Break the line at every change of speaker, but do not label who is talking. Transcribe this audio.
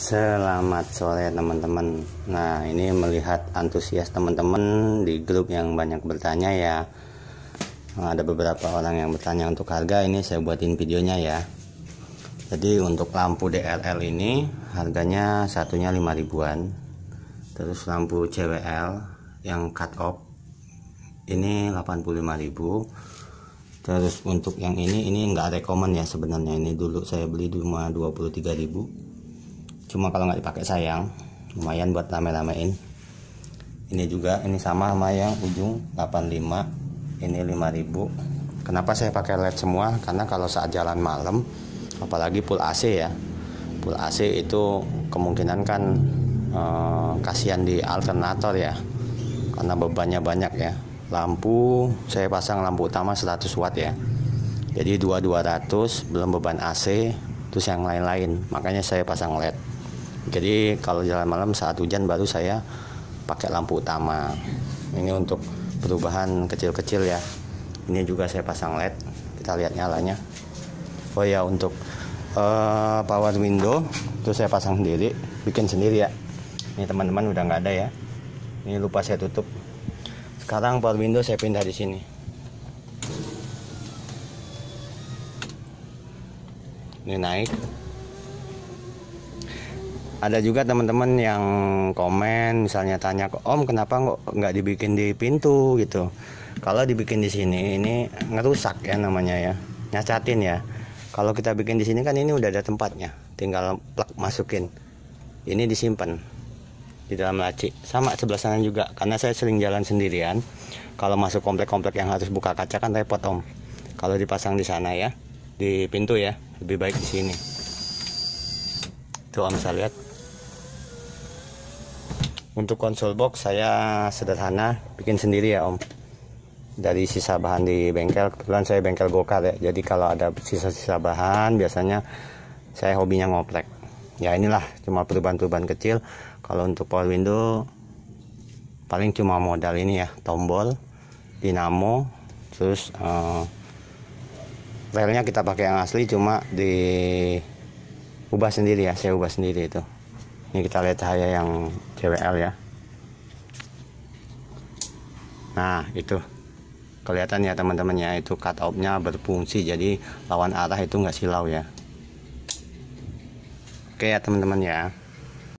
Selamat sore teman-teman. Nah, ini melihat antusias teman-teman di grup yang banyak bertanya ya. ada beberapa orang yang bertanya untuk harga, ini saya buatin videonya ya. Jadi untuk lampu DLL ini harganya satunya 5 ribuan. Terus lampu CWL yang cut off ini ribu. Terus untuk yang ini ini enggak rekomend ya sebenarnya ini dulu saya beli cuma ribu cuma kalau nggak dipakai sayang lumayan buat lama ramein ini juga ini sama sama yang ujung 85 ini 5000 kenapa saya pakai LED semua karena kalau saat jalan malam apalagi full AC ya full AC itu kemungkinan kan eh, kasihan di alternator ya karena bebannya banyak ya lampu saya pasang lampu utama 100 watt ya jadi 2200 belum beban AC terus yang lain-lain makanya saya pasang LED jadi kalau jalan malam saat hujan baru saya pakai lampu utama. Ini untuk perubahan kecil-kecil ya. Ini juga saya pasang LED. Kita lihat nyalanya. Oh ya untuk uh, power window itu saya pasang sendiri, bikin sendiri ya. Ini teman-teman udah nggak ada ya. Ini lupa saya tutup. Sekarang power window saya pindah di sini. Ini naik ada juga teman-teman yang komen misalnya tanya ke om kenapa nggak nggak dibikin di pintu gitu kalau dibikin di sini ini ngerusak ya namanya ya nyacatin ya kalau kita bikin di sini kan ini udah ada tempatnya tinggal plak masukin ini disimpan di dalam laci sama sebelah sana juga karena saya sering jalan sendirian kalau masuk komplek-komplek yang harus buka kaca kan repot om kalau dipasang di sana ya di pintu ya lebih baik di sini Om bisa lihat untuk konsol box saya sederhana bikin sendiri ya om dari sisa bahan di bengkel kebetulan saya bengkel gokar ya jadi kalau ada sisa-sisa bahan biasanya saya hobinya ngoplek ya inilah cuma perubahan-perubahan kecil kalau untuk power window paling cuma modal ini ya tombol dinamo terus uh, eh, relnya kita pakai yang asli cuma di ubah sendiri ya saya ubah sendiri itu ini kita lihat cahaya yang CWL ya nah itu kelihatan ya teman temannya itu cut off nya berfungsi jadi lawan arah itu nggak silau ya oke ya teman-teman ya